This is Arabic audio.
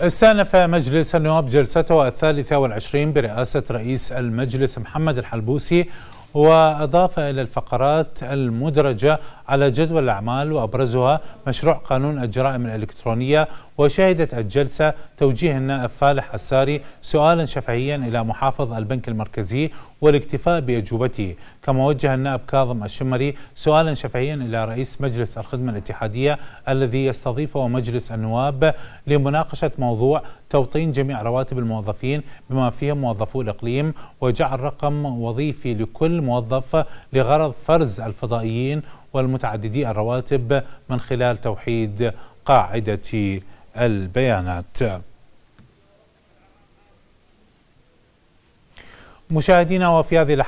استأنف مجلس النواب جلسته الثالثة والعشرين برئاسة رئيس المجلس محمد الحلبوسي وأضاف إلى الفقرات المدرجة على جدول الأعمال وأبرزها مشروع قانون الجرائم الإلكترونية وشهدت الجلسة توجيه النائب فالح الساري سؤالا شفهيا إلى محافظ البنك المركزي والاكتفاء بأجوبته كما وجه النائب كاظم الشمري سؤالا شفهيا إلى رئيس مجلس الخدمة الاتحادية الذي يستضيفه مجلس النواب لمناقشة موضوع توطين جميع رواتب الموظفين بما فيهم موظفو الإقليم وجعل رقم وظيفي لكل موظف لغرض فرز الفضائيين والمتعددي الرواتب من خلال توحيد قاعدة البيانات مشاهدينا وفي هذه اللحظة